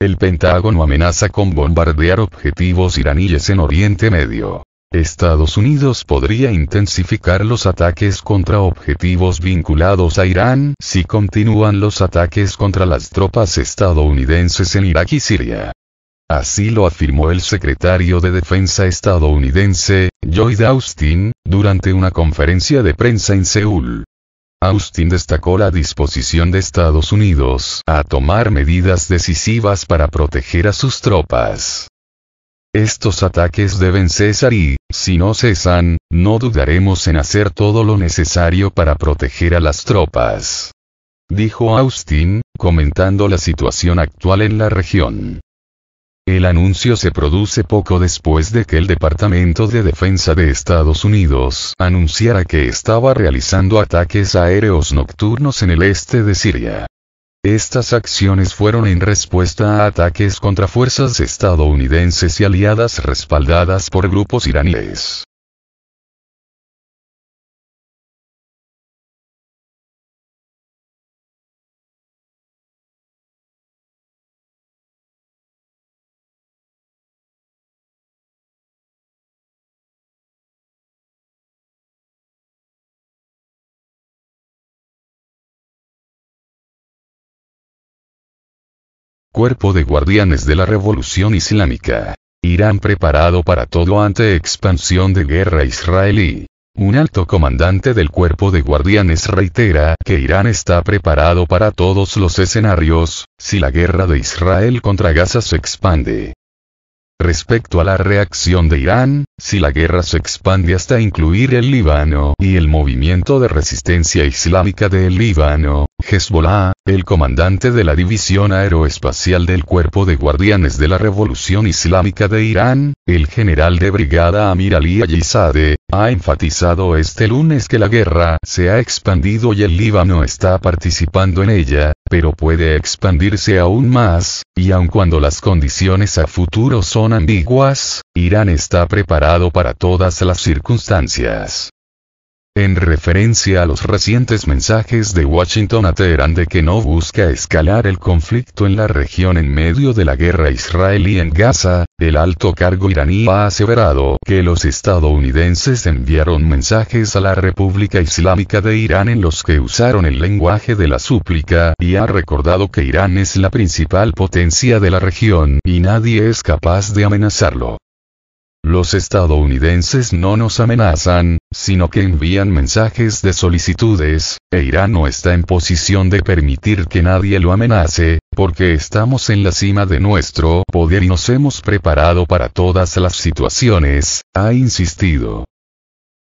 El Pentágono amenaza con bombardear objetivos iraníes en Oriente Medio. Estados Unidos podría intensificar los ataques contra objetivos vinculados a Irán si continúan los ataques contra las tropas estadounidenses en Irak y Siria. Así lo afirmó el secretario de Defensa estadounidense, Lloyd Austin, durante una conferencia de prensa en Seúl. Austin destacó la disposición de Estados Unidos a tomar medidas decisivas para proteger a sus tropas. Estos ataques deben cesar y, si no cesan, no dudaremos en hacer todo lo necesario para proteger a las tropas. Dijo Austin, comentando la situación actual en la región. El anuncio se produce poco después de que el Departamento de Defensa de Estados Unidos anunciara que estaba realizando ataques aéreos nocturnos en el este de Siria. Estas acciones fueron en respuesta a ataques contra fuerzas estadounidenses y aliadas respaldadas por grupos iraníes. Cuerpo de Guardianes de la Revolución Islámica. Irán preparado para todo ante expansión de guerra israelí. Un alto comandante del cuerpo de guardianes reitera que Irán está preparado para todos los escenarios, si la guerra de Israel contra Gaza se expande. Respecto a la reacción de Irán, si la guerra se expande hasta incluir el Líbano y el movimiento de resistencia islámica del Líbano, Hezbollah, el comandante de la División Aeroespacial del Cuerpo de Guardianes de la Revolución Islámica de Irán, el general de brigada Amir Ali Ayizadeh, ha enfatizado este lunes que la guerra se ha expandido y el Líbano está participando en ella, pero puede expandirse aún más, y aun cuando las condiciones a futuro son ambiguas, Irán está preparado para todas las circunstancias en referencia a los recientes mensajes de Washington a Teherán de que no busca escalar el conflicto en la región en medio de la guerra israelí en Gaza, el alto cargo iraní ha aseverado que los estadounidenses enviaron mensajes a la República Islámica de Irán en los que usaron el lenguaje de la súplica y ha recordado que Irán es la principal potencia de la región y nadie es capaz de amenazarlo. Los estadounidenses no nos amenazan, sino que envían mensajes de solicitudes, e Irán no está en posición de permitir que nadie lo amenace, porque estamos en la cima de nuestro poder y nos hemos preparado para todas las situaciones, ha insistido.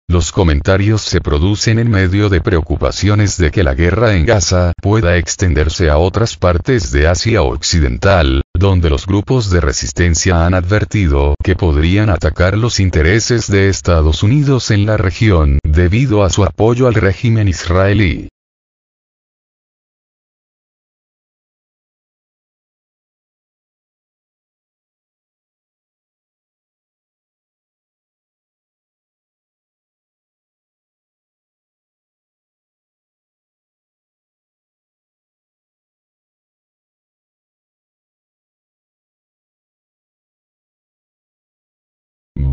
Los comentarios se producen en medio de preocupaciones de que la guerra en Gaza pueda extenderse a otras partes de Asia Occidental, donde los grupos de resistencia han advertido que podrían atacar los intereses de Estados Unidos en la región debido a su apoyo al régimen israelí.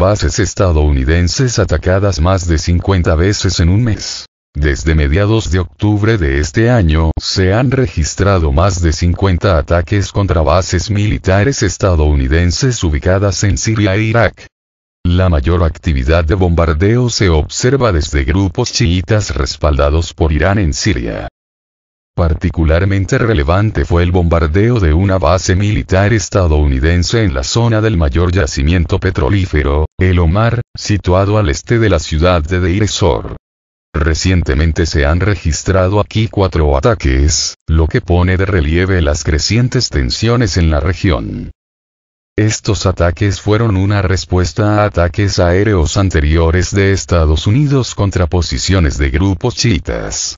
bases estadounidenses atacadas más de 50 veces en un mes. Desde mediados de octubre de este año, se han registrado más de 50 ataques contra bases militares estadounidenses ubicadas en Siria e Irak. La mayor actividad de bombardeo se observa desde grupos chiitas respaldados por Irán en Siria, Particularmente relevante fue el bombardeo de una base militar estadounidense en la zona del mayor yacimiento petrolífero, el Omar, situado al este de la ciudad de Deir ez-Zor. Recientemente se han registrado aquí cuatro ataques, lo que pone de relieve las crecientes tensiones en la región. Estos ataques fueron una respuesta a ataques aéreos anteriores de Estados Unidos contra posiciones de grupos chiitas.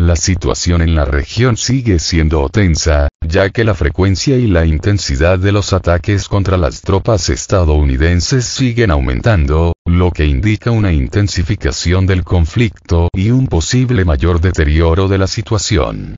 La situación en la región sigue siendo tensa, ya que la frecuencia y la intensidad de los ataques contra las tropas estadounidenses siguen aumentando, lo que indica una intensificación del conflicto y un posible mayor deterioro de la situación.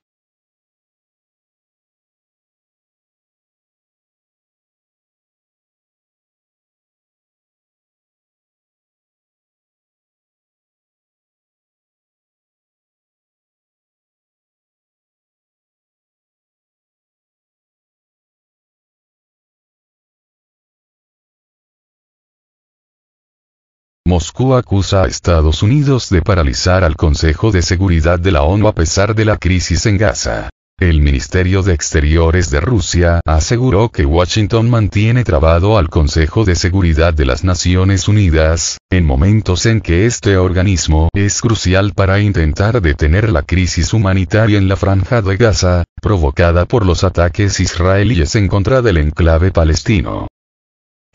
Moscú acusa a Estados Unidos de paralizar al Consejo de Seguridad de la ONU a pesar de la crisis en Gaza. El Ministerio de Exteriores de Rusia aseguró que Washington mantiene trabado al Consejo de Seguridad de las Naciones Unidas, en momentos en que este organismo es crucial para intentar detener la crisis humanitaria en la franja de Gaza, provocada por los ataques israelíes en contra del enclave palestino.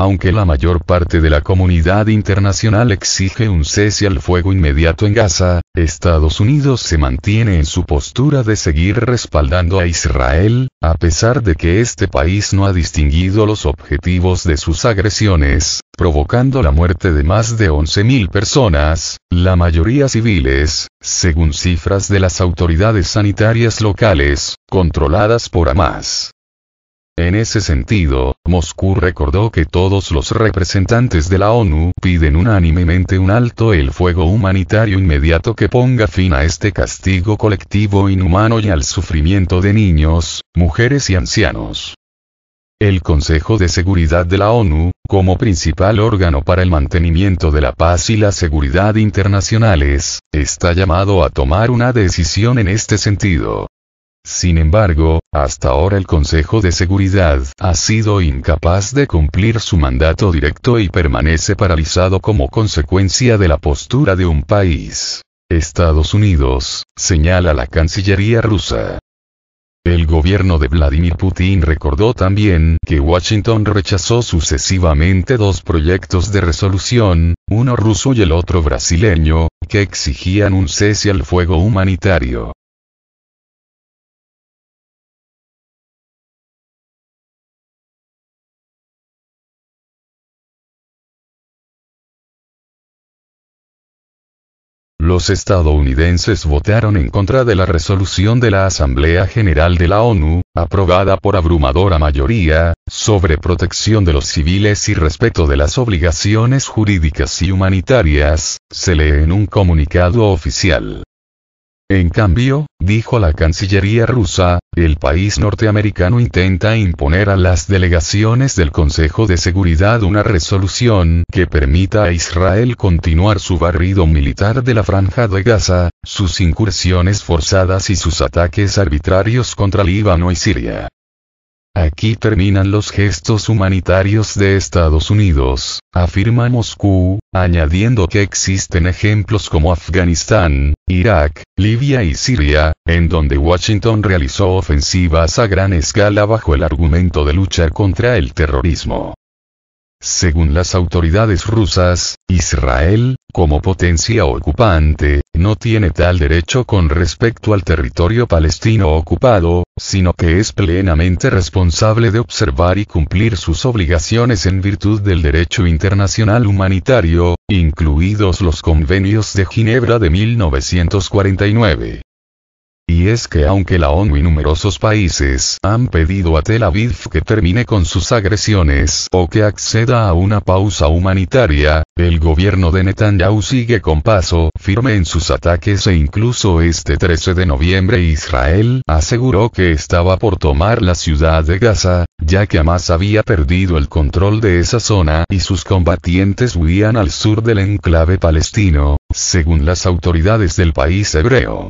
Aunque la mayor parte de la comunidad internacional exige un cese al fuego inmediato en Gaza, Estados Unidos se mantiene en su postura de seguir respaldando a Israel, a pesar de que este país no ha distinguido los objetivos de sus agresiones, provocando la muerte de más de 11.000 personas, la mayoría civiles, según cifras de las autoridades sanitarias locales, controladas por Hamas. En ese sentido, Moscú recordó que todos los representantes de la ONU piden unánimemente un alto el fuego humanitario inmediato que ponga fin a este castigo colectivo inhumano y al sufrimiento de niños, mujeres y ancianos. El Consejo de Seguridad de la ONU, como principal órgano para el mantenimiento de la paz y la seguridad internacionales, está llamado a tomar una decisión en este sentido. Sin embargo, hasta ahora el Consejo de Seguridad ha sido incapaz de cumplir su mandato directo y permanece paralizado como consecuencia de la postura de un país. Estados Unidos, señala la Cancillería rusa. El gobierno de Vladimir Putin recordó también que Washington rechazó sucesivamente dos proyectos de resolución, uno ruso y el otro brasileño, que exigían un cese al fuego humanitario. Los estadounidenses votaron en contra de la resolución de la Asamblea General de la ONU, aprobada por abrumadora mayoría, sobre protección de los civiles y respeto de las obligaciones jurídicas y humanitarias, se lee en un comunicado oficial. En cambio, dijo la Cancillería rusa, el país norteamericano intenta imponer a las delegaciones del Consejo de Seguridad una resolución que permita a Israel continuar su barrido militar de la franja de Gaza, sus incursiones forzadas y sus ataques arbitrarios contra Líbano y Siria. Aquí terminan los gestos humanitarios de Estados Unidos, afirma Moscú, añadiendo que existen ejemplos como Afganistán, Irak, Libia y Siria, en donde Washington realizó ofensivas a gran escala bajo el argumento de luchar contra el terrorismo. Según las autoridades rusas, Israel, como potencia ocupante, no tiene tal derecho con respecto al territorio palestino ocupado, sino que es plenamente responsable de observar y cumplir sus obligaciones en virtud del derecho internacional humanitario, incluidos los convenios de Ginebra de 1949. Y es que aunque la ONU y numerosos países han pedido a Tel Aviv que termine con sus agresiones o que acceda a una pausa humanitaria, el gobierno de Netanyahu sigue con paso firme en sus ataques e incluso este 13 de noviembre Israel aseguró que estaba por tomar la ciudad de Gaza, ya que Hamas había perdido el control de esa zona y sus combatientes huían al sur del enclave palestino, según las autoridades del país hebreo.